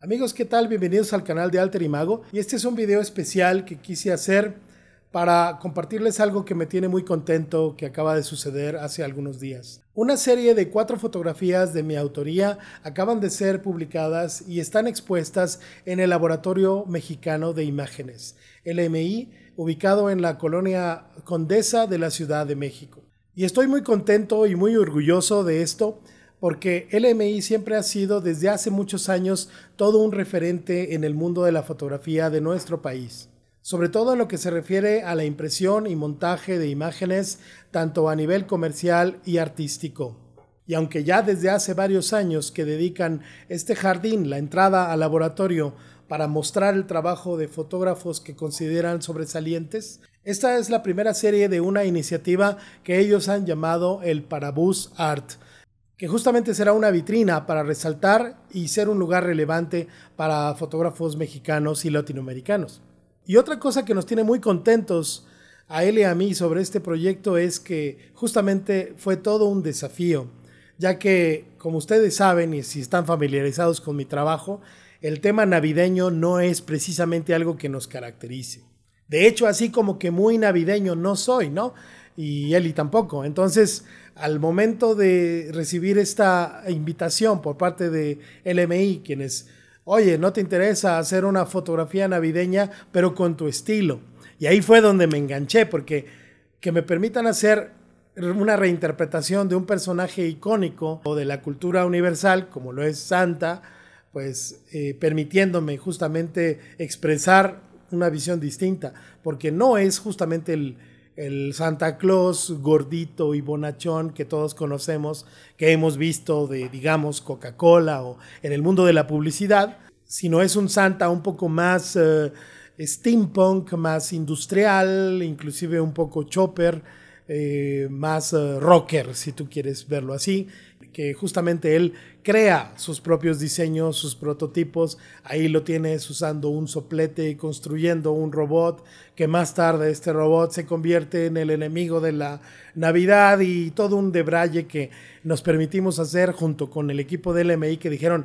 Amigos, ¿qué tal? Bienvenidos al canal de Alter y mago y este es un video especial que quise hacer para compartirles algo que me tiene muy contento que acaba de suceder hace algunos días. Una serie de cuatro fotografías de mi autoría acaban de ser publicadas y están expuestas en el Laboratorio Mexicano de Imágenes, LMI, ubicado en la colonia Condesa de la Ciudad de México. Y estoy muy contento y muy orgulloso de esto porque LMI siempre ha sido desde hace muchos años todo un referente en el mundo de la fotografía de nuestro país, sobre todo en lo que se refiere a la impresión y montaje de imágenes, tanto a nivel comercial y artístico. Y aunque ya desde hace varios años que dedican este jardín, la entrada al laboratorio, para mostrar el trabajo de fotógrafos que consideran sobresalientes, esta es la primera serie de una iniciativa que ellos han llamado el Parabus Art, que justamente será una vitrina para resaltar y ser un lugar relevante para fotógrafos mexicanos y latinoamericanos. Y otra cosa que nos tiene muy contentos a él y a mí sobre este proyecto es que justamente fue todo un desafío, ya que como ustedes saben y si están familiarizados con mi trabajo, el tema navideño no es precisamente algo que nos caracterice. De hecho, así como que muy navideño no soy, ¿no? Y Eli tampoco. Entonces, al momento de recibir esta invitación por parte de LMI, quienes, oye, no te interesa hacer una fotografía navideña, pero con tu estilo. Y ahí fue donde me enganché, porque que me permitan hacer una reinterpretación de un personaje icónico o de la cultura universal, como lo es Santa, pues eh, permitiéndome justamente expresar una visión distinta, porque no es justamente el, el Santa Claus gordito y bonachón que todos conocemos, que hemos visto de, digamos, Coca-Cola o en el mundo de la publicidad, sino es un Santa un poco más eh, steampunk, más industrial, inclusive un poco chopper eh, más eh, rocker, si tú quieres verlo así, que justamente él crea sus propios diseños, sus prototipos, ahí lo tienes usando un soplete y construyendo un robot, que más tarde este robot se convierte en el enemigo de la Navidad y todo un debraye que nos permitimos hacer junto con el equipo de LMI que dijeron,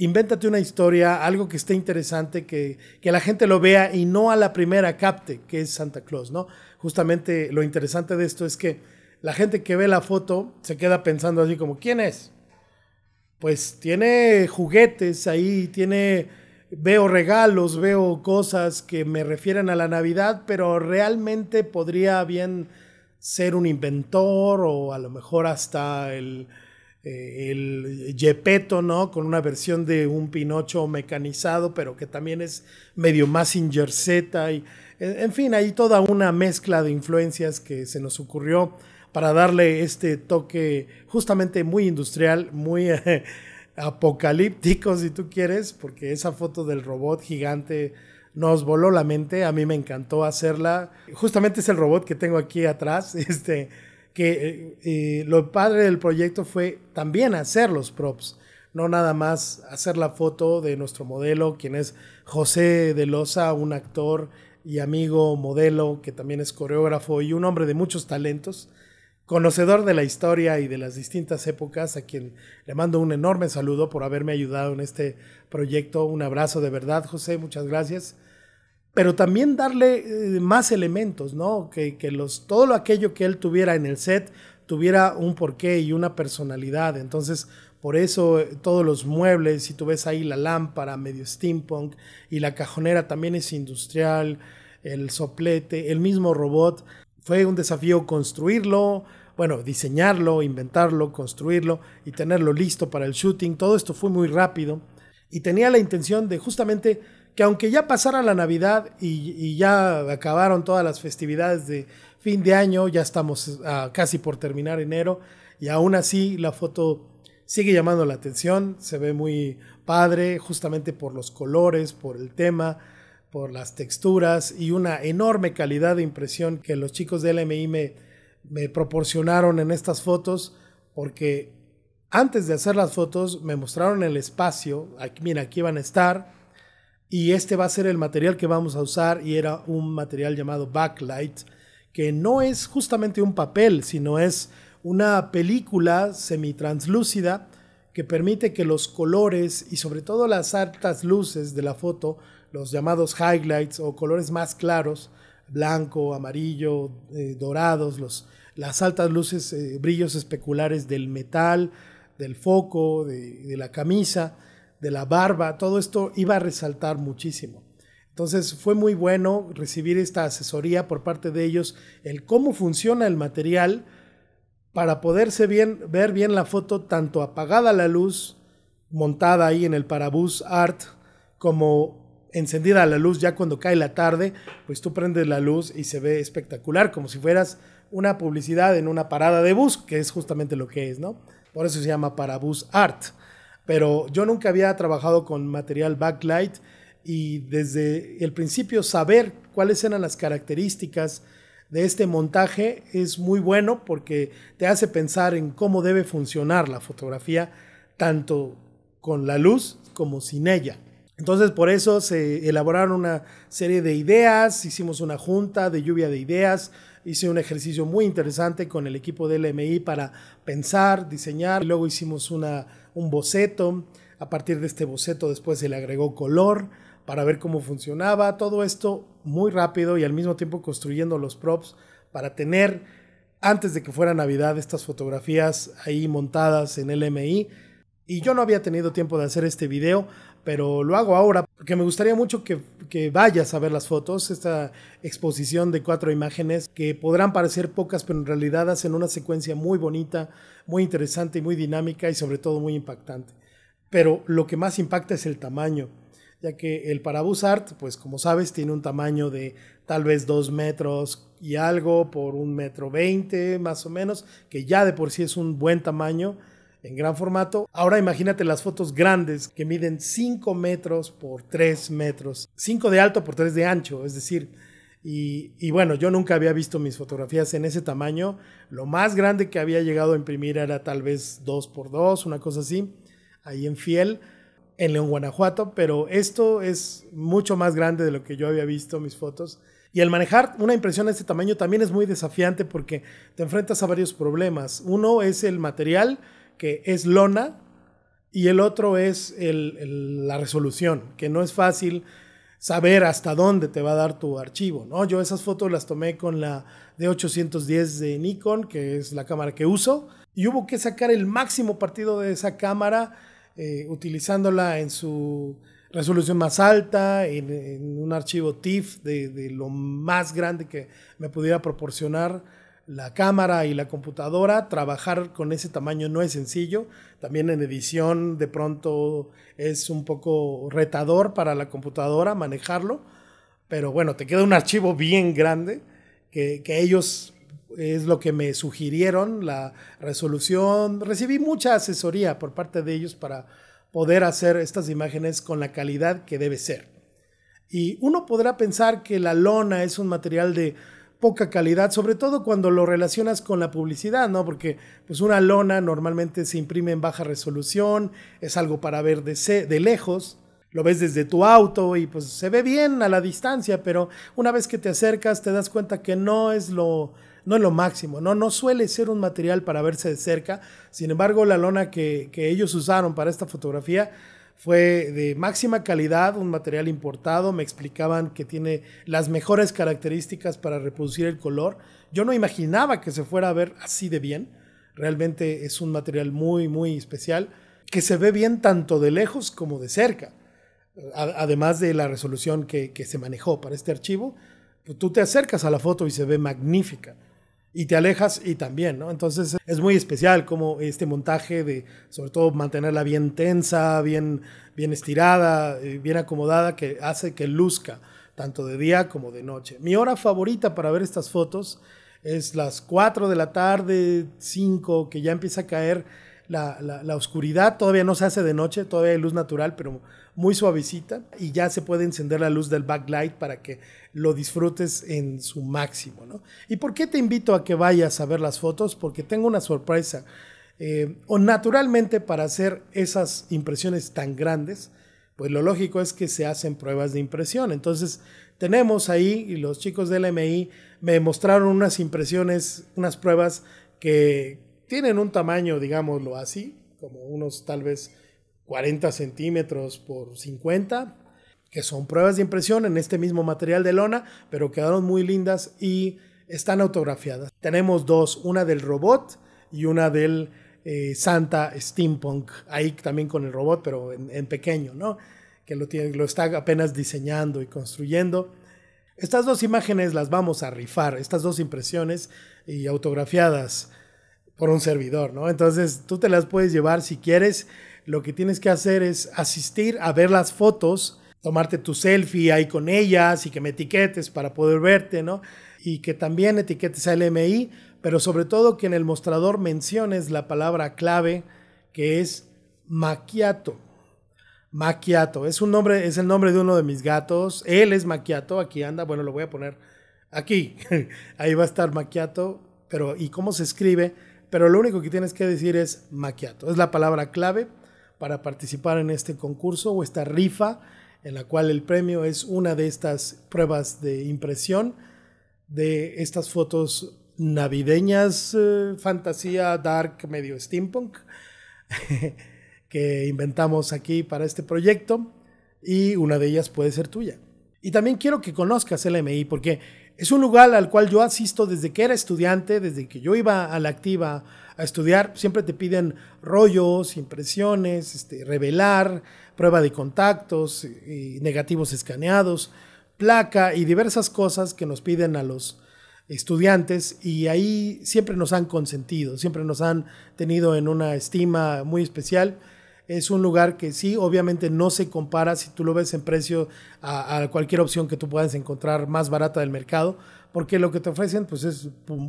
invéntate una historia, algo que esté interesante, que, la gente lo vea y no a la primera capte, que es Santa Claus, ¿no? Justamente lo interesante de esto es que la gente que ve la foto se queda pensando así como, ¿quién es? Pues tiene juguetes ahí, tiene, veo regalos, veo cosas que me refieren a la Navidad, pero realmente podría bien ser un inventor o a lo mejor hasta el eh, el Gepetto, ¿no? Con una versión de un Pinocho mecanizado, pero que también es medio más Z. Y, en fin, hay toda una mezcla de influencias que se nos ocurrió para darle este toque justamente muy industrial, muy eh, apocalíptico, si tú quieres, porque esa foto del robot gigante nos voló la mente, a mí me encantó hacerla. Justamente es el robot que tengo aquí atrás, este que eh, eh, lo padre del proyecto fue también hacer los props, no nada más hacer la foto de nuestro modelo, quien es José de Loza, un actor y amigo modelo que también es coreógrafo y un hombre de muchos talentos, conocedor de la historia y de las distintas épocas, a quien le mando un enorme saludo por haberme ayudado en este proyecto. Un abrazo de verdad, José, muchas gracias pero también darle eh, más elementos, ¿no? Que, los, todo lo aquello que él tuviera en el set tuviera un porqué y una personalidad. Entonces, por eso eh, todos los muebles, si tú ves ahí la lámpara medio steampunk y la cajonera también es industrial, el soplete, el mismo robot, fue un desafío construirlo, bueno, diseñarlo, inventarlo, construirlo y tenerlo listo para el shooting. Todo esto fue muy rápido y tenía la intención de justamente que aunque ya pasara la Navidad y, ya acabaron todas las festividades de fin de año, ya estamos casi por terminar enero, y aún así la foto sigue llamando la atención, se ve muy padre justamente por los colores, por el tema, por las texturas y una enorme calidad de impresión que los chicos de LMI me, proporcionaron en estas fotos, porque antes de hacer las fotos me mostraron el espacio, mira, aquí van a estar, y este va a ser el material que vamos a usar y era un material llamado backlight que no es justamente un papel sino es una película semitranslúcida que permite que los colores y sobre todo las altas luces de la foto los llamados highlights o colores más claros blanco amarillo eh, dorados los las altas luces eh, brillos especulares del metal del foco de la camisa de la barba, todo esto iba a resaltar muchísimo. Entonces fue muy bueno recibir esta asesoría por parte de ellos, el cómo funciona el material para poderse bien, ver bien la foto tanto apagada la luz, montada ahí en el parabús art, como encendida la luz ya cuando cae la tarde, pues tú prendes la luz y se ve espectacular, como si fueras una publicidad en una parada de bus, que es justamente lo que es, ¿no? Por eso se llama parabús art pero yo nunca había trabajado con material backlight y desde el principio saber cuáles eran las características de este montaje es muy bueno porque te hace pensar en cómo debe funcionar la fotografía tanto con la luz como sin ella. Entonces por eso se elaboraron una serie de ideas, hicimos una junta de lluvia de ideas, hice un ejercicio muy interesante con el equipo de LMI para pensar, diseñar, luego hicimos una, un boceto, a partir de este boceto después se le agregó color para ver cómo funcionaba, todo esto muy rápido y al mismo tiempo construyendo los props para tener antes de que fuera Navidad estas fotografías ahí montadas en LMI y yo no había tenido tiempo de hacer este video, pero lo hago ahora porque me gustaría mucho que, vayas a ver las fotos, esta exposición de cuatro imágenes que podrán parecer pocas, pero en realidad hacen una secuencia muy bonita, muy interesante y muy dinámica y sobre todo muy impactante. Pero lo que más impacta es el tamaño, ya que el Parabus Art, pues como sabes, tiene un tamaño de tal vez dos metros y algo por un metro veinte, más o menos, que ya de por sí es un buen tamaño en gran formato. Ahora imagínate las fotos grandes que miden 5 metros por 3 metros, 5 de alto por 3 de ancho, es decir, y, bueno, yo nunca había visto mis fotografías en ese tamaño. Lo más grande que había llegado a imprimir era tal vez 2 por 2 una cosa así, ahí en Fiel, en León, Guanajuato, pero esto es mucho más grande de lo que yo había visto mis fotos. Y el manejar una impresión de este tamaño también es muy desafiante porque te enfrentas a varios problemas. Uno es el material, que es lona, y el otro es la resolución, que no es fácil saber hasta dónde te va a dar tu archivo, ¿no? Yo esas fotos las tomé con la D810 de Nikon, que es la cámara que uso, y hubo que sacar el máximo partido de esa cámara eh, utilizándola en su resolución más alta, en, un archivo TIFF de, de lo más grande que me pudiera proporcionar la cámara y la computadora, trabajar con ese tamaño no es sencillo. También en edición de pronto es un poco retador para la computadora manejarlo, pero bueno, te queda un archivo bien grande que, que ellos es lo que me sugirieron, la resolución. Recibí mucha asesoría por parte de ellos para poder hacer estas imágenes con la calidad que debe ser. Y uno podrá pensar que la lona es un material de poca calidad, sobre todo cuando lo relacionas con la publicidad, ¿no? Porque pues una lona normalmente se imprime en baja resolución, es algo para ver de, de lejos, lo ves desde tu auto y pues se ve bien a la distancia, pero una vez que te acercas te das cuenta que no es lo no es lo máximo, ¿no? No suele ser un material para verse de cerca. Sin embargo, la lona que, que ellos usaron para esta fotografía fue de máxima calidad, un material importado, me explicaban que tiene las mejores características para reproducir el color. Yo no imaginaba que se fuera a ver así de bien, realmente es un material muy, muy especial, que se ve bien tanto de lejos como de cerca, además de la resolución que, que se manejó para este archivo. Pues tú te acercas a la foto y se ve magnífica y te alejas y también, ¿no? Entonces es muy especial como este montaje de, sobre todo, mantenerla bien tensa, bien, bien estirada, eh, bien acomodada, que hace que luzca, tanto de día como de noche. Mi hora favorita para ver estas fotos es las 4 de la tarde, 5, que ya empieza a caer la, oscuridad, todavía no se hace de noche, todavía hay luz natural, pero muy suavecita, y ya se puede encender la luz del backlight para que lo disfrutes en su máximo. ¿no? ¿Y por qué te invito a que vayas a ver las fotos? Porque tengo una sorpresa. Eh, o naturalmente para hacer esas impresiones tan grandes, pues lo lógico es que se hacen pruebas de impresión. Entonces tenemos ahí, y los chicos del MI me mostraron unas impresiones, unas pruebas que, tienen un tamaño, digámoslo así, como unos tal vez 40 centímetros por 50, que son pruebas de impresión en este mismo material de lona, pero quedaron muy lindas y están autografiadas. Tenemos dos, una del robot y una del eh, Santa Steampunk, ahí también con el robot, pero en, pequeño, ¿no? Que lo, tiene, lo está apenas diseñando y construyendo. Estas dos imágenes las vamos a rifar, estas dos impresiones y autografiadas por un servidor, ¿no? Entonces tú te las puedes llevar si quieres. Lo que tienes que hacer es asistir a ver las fotos, tomarte tu selfie ahí con ellas y que me etiquetes para poder verte, ¿no? Y que también etiquetes a LMI, pero sobre todo que en el mostrador menciones la palabra clave que es maquiato. Maquiato, es un nombre, es el nombre de uno de mis gatos. Él es Maquiato, aquí anda, bueno, lo voy a poner aquí. Ahí va a estar Maquiato, pero ¿y cómo se escribe? pero lo único que tienes que decir es maquiato. Es la palabra clave para participar en este concurso o esta rifa en la cual el premio es una de estas pruebas de impresión de estas fotos navideñas, eh, fantasía, dark, medio steampunk, que inventamos aquí para este proyecto y una de ellas puede ser tuya. Y también quiero que conozcas LMI porque es un lugar al cual yo asisto desde que era estudiante, desde que yo iba a la activa a estudiar. Siempre te piden rollos, impresiones, este, revelar, prueba de contactos, eh, negativos escaneados, placa y diversas cosas que nos piden a los estudiantes y ahí siempre nos han consentido, siempre nos han tenido en una estima muy especial es un lugar que sí, obviamente no se compara si tú lo ves en precio a, cualquier opción que tú puedas encontrar más barata del mercado, porque lo que te ofrecen pues es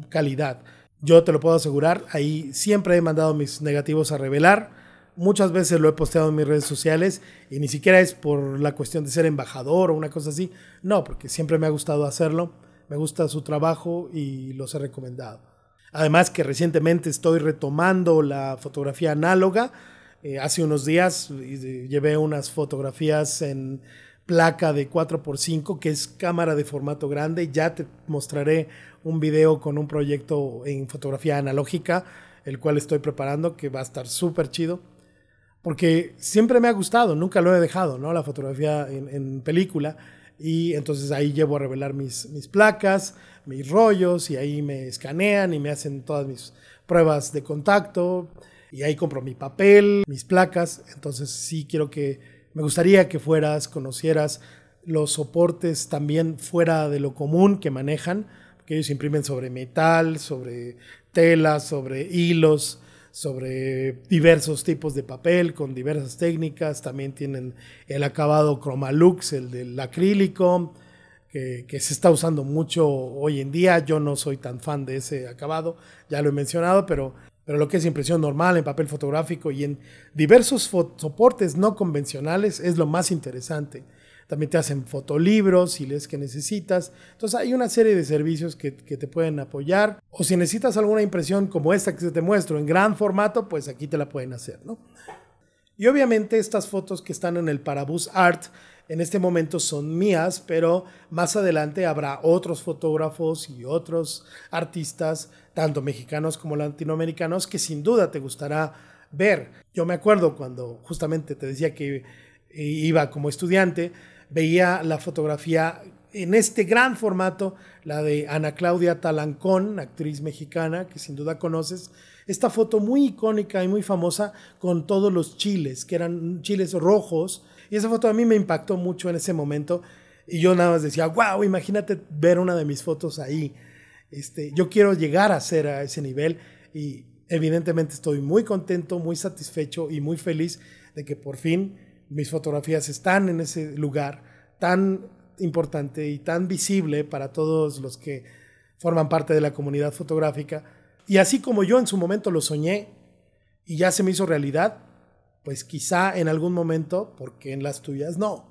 calidad. Yo te lo puedo asegurar, ahí siempre he mandado mis negativos a revelar. Muchas veces lo he posteado en mis redes sociales y ni siquiera es por la cuestión de ser embajador o una cosa así. No, porque siempre me ha gustado hacerlo, me gusta su trabajo y los he recomendado. Además que recientemente estoy retomando la fotografía análoga, eh, hace unos días llevé unas fotografías en placa de 4x5, que es cámara de formato grande. Ya te mostraré un video con un proyecto en fotografía analógica, el cual estoy preparando, que va a estar súper chido. Porque siempre me ha gustado, nunca lo he dejado, ¿no? La fotografía en, película. Y entonces ahí llevo a revelar mis, mis placas, mis rollos, y ahí me escanean y me hacen todas mis pruebas de contacto y ahí compro mi papel, mis placas, entonces sí quiero que, me gustaría que fueras, conocieras los soportes también fuera de lo común que manejan, que ellos imprimen sobre metal, sobre telas, sobre hilos, sobre diversos tipos de papel con diversas técnicas. También tienen el acabado Chromalux, el del acrílico, que, se está usando mucho hoy en día. Yo no soy tan fan de ese acabado, ya lo he mencionado, pero pero lo que es impresión normal en papel fotográfico y en diversos soportes no convencionales es lo más interesante. También te hacen fotolibros si lees que necesitas. Entonces hay una serie de servicios que, te pueden apoyar. O si necesitas alguna impresión como esta que te muestro en gran formato, pues aquí te la pueden hacer. Y obviamente estas fotos que están en el Parabus Art en este momento son mías, pero más adelante habrá otros fotógrafos y otros artistas, tanto mexicanos como latinoamericanos, que sin duda te gustará ver. Yo me acuerdo cuando justamente te decía que eh, iba como estudiante, veía la fotografía en este gran formato, la de Ana Claudia Talancón, actriz mexicana que sin duda conoces, esta foto muy icónica y muy famosa con todos los chiles, que eran chiles rojos. Y esa foto a mí me impactó mucho en ese momento. Y yo nada más decía, wow, imagínate ver una de mis fotos ahí. Este, yo quiero llegar a ser a ese nivel y evidentemente estoy muy contento, muy satisfecho y muy feliz de que por fin mis fotografías están en ese lugar tan importante y tan visible para todos los que forman parte de la comunidad fotográfica y así como yo en su momento lo soñé y ya se me hizo realidad, pues quizá en algún momento, porque en las tuyas no.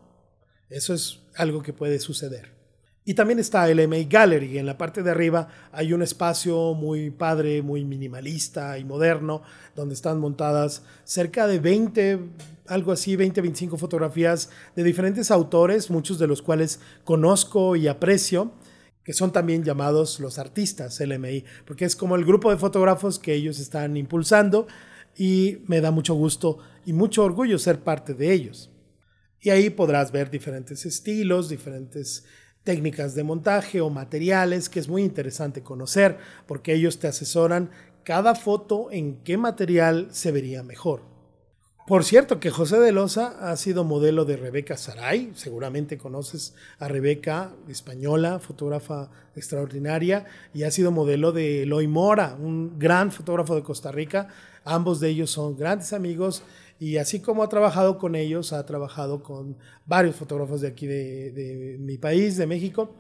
Eso es algo que puede suceder. Y también está el MA Gallery. En la parte de arriba hay un espacio muy padre, muy minimalista y moderno, donde están montadas cerca de 20, algo así, 20, 25 fotografías de diferentes autores, muchos de los cuales conozco y aprecio que son también llamados los artistas LMI, porque es como el grupo de fotógrafos que ellos están impulsando y me da mucho gusto y mucho orgullo ser parte de ellos. Y ahí podrás ver diferentes estilos, diferentes técnicas de montaje o materiales que es muy interesante conocer porque ellos te asesoran cada foto en qué material se vería mejor. Por cierto, que José de Loza ha sido modelo de Rebeca Saray, seguramente conoces a Rebeca, española, fotógrafa extraordinaria, y ha sido modelo de Eloy Mora, un gran fotógrafo de Costa Rica. Ambos de ellos son grandes amigos y así como ha trabajado con ellos, ha trabajado con varios fotógrafos de aquí de, de mi país, de México,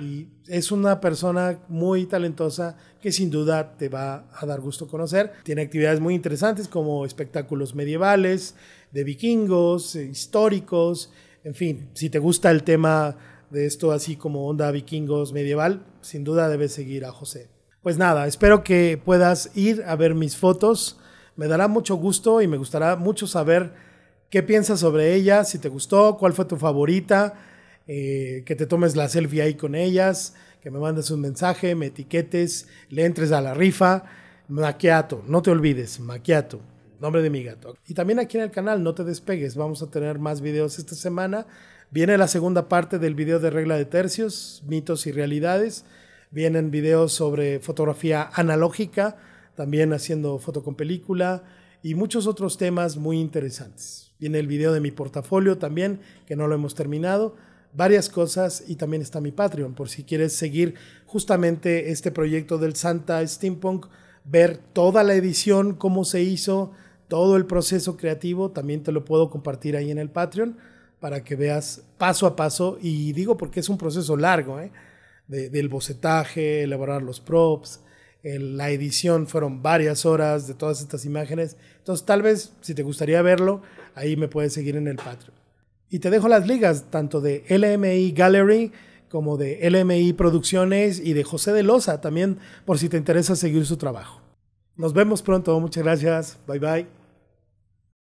y es una persona muy talentosa que sin duda te va a dar gusto conocer. Tiene actividades muy interesantes como espectáculos medievales, de vikingos, eh, históricos, en fin, si te gusta el tema de esto así como onda vikingos medieval, sin duda debes seguir a José. Pues nada, espero que puedas ir a ver mis fotos. Me dará mucho gusto y me gustará mucho saber qué piensas sobre ella si te gustó, cuál fue tu favorita eh, que te tomes la selfie ahí con ellas, que me mandes un mensaje, me etiquetes, le entres a la rifa. Maquiato, no te olvides, Maquiato, nombre de mi gato. Y también aquí en el canal, no te despegues, vamos a tener más videos esta semana. Viene la segunda parte del video de regla de tercios, mitos y realidades. Vienen videos sobre fotografía analógica, también haciendo foto con película y muchos otros temas muy interesantes. Viene el video de mi portafolio también, que no lo hemos terminado varias cosas y también está mi Patreon por si quieres seguir justamente este proyecto del Santa Steampunk, ver toda la edición, cómo se hizo, todo el proceso creativo, también te lo puedo compartir ahí en el Patreon para que veas paso a paso y digo porque es un proceso largo, ¿eh? del bocetaje, elaborar los props, la edición fueron varias horas de todas estas imágenes, entonces tal vez si te gustaría verlo, ahí me puedes seguir en el Patreon. Y te dejo las ligas tanto de LMI Gallery como de LMI Producciones y de José de Loza también por si te interesa seguir su trabajo. Nos vemos pronto, muchas gracias, bye bye.